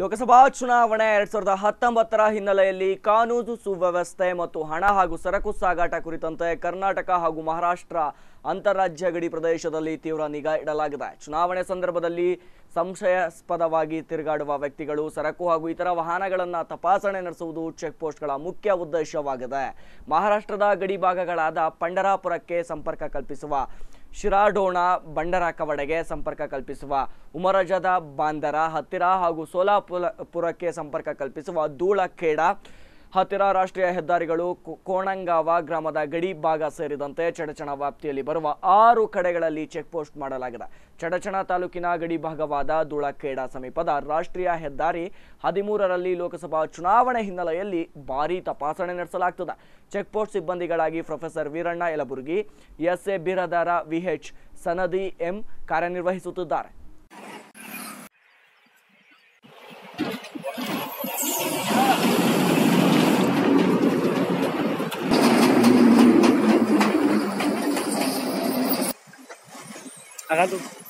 ಲೋಕಸಭಾ ಚುನಾವಣೆ ಎರಡ್ ಸಾವಿರದ ಹತ್ತೊಂಬತ್ತರ ಹಿನ್ನೆಲೆಯಲ್ಲಿ ಕಾನೂನು ಸುವ್ಯವಸ್ಥೆ ಮತ್ತು ಹಣ ಹಾಗೂ ಸರಕು ಸಾಗಾಟ ಕುರಿತಂತೆ ಕರ್ನಾಟಕ ಹಾಗೂ ಮಹಾರಾಷ್ಟ್ರ ಅಂತಾರಾಜ್ಯ ಗಡಿ ಪ್ರದೇಶದಲ್ಲಿ ತೀವ್ರ ನಿಗಾ ಇಡಲಾಗಿದೆ ಚುನಾವಣೆ ಸಂದರ್ಭದಲ್ಲಿ ಸಂಶಯಾಸ್ಪದವಾಗಿ ತಿರುಗಾಡುವ ವ್ಯಕ್ತಿಗಳು ಸರಕು ಹಾಗೂ ಇತರ ವಾಹನಗಳನ್ನು ತಪಾಸಣೆ ನಡೆಸುವುದು ಚೆಕ್ ಪೋಸ್ಟ್ಗಳ ಮುಖ್ಯ ಉದ್ದೇಶವಾಗಿದೆ ಮಹಾರಾಷ್ಟ್ರದ ಗಡಿ ಭಾಗಗಳಾದ ಪಂಡರಾಪುರಕ್ಕೆ ಸಂಪರ್ಕ ಕಲ್ಪಿಸುವ ಶಿರಾಡೋಣ ಬಂಡರ ಕವಡೆಗೆ ಸಂಪರ್ಕ ಕಲ್ಪಿಸುವ ಉಮರಜದ ಬಾಂದರ ಹತ್ತಿರ ಹಾಗೂ ಸೋಲಾಪುರ ಪುರಕ್ಕೆ ಸಂಪರ್ಕ ಕಲ್ಪಿಸುವ ಧೂಳಖೇಡ ಹತ್ತಿರ ರಾಷ್ಟ್ರೀಯ ಹೆದ್ದಾರಿಗಳು ಕೋಣಂಗಾವ ಗ್ರಾಮದ ಗಡಿ ಭಾಗ ಸೇರಿದಂತೆ ಚಡಚಣ ವ್ಯಾಪ್ತಿಯಲ್ಲಿ ಬರುವ ಆರು ಕಡೆಗಳಲ್ಲಿ ಚೆಕ್ ಪೋಸ್ಟ್ ಮಾಡಲಾಗಿದೆ ಚಡಚಣ ತಾಲೂಕಿನ ಗಡಿ ಭಾಗವಾದ ದುಳಖೇಡ ಸಮೀಪದ ರಾಷ್ಟ್ರೀಯ ಹೆದ್ದಾರಿ ಹದಿಮೂರರಲ್ಲಿ ಲೋಕಸಭಾ ಚುನಾವಣೆ ಹಿನ್ನೆಲೆಯಲ್ಲಿ ಭಾರೀ ತಪಾಸಣೆ ನಡೆಸಲಾಗುತ್ತದೆ ಚೆಕ್ ಪೋಸ್ಟ್ ಸಿಬ್ಬಂದಿಗಳಾಗಿ professor Veeranna Yalaburgi S A Biradar V H Sanadi M ಕಾರ್ಯನಿರ್ವಹಿಸುತ್ತಿದ್ದಾರೆ अगर तो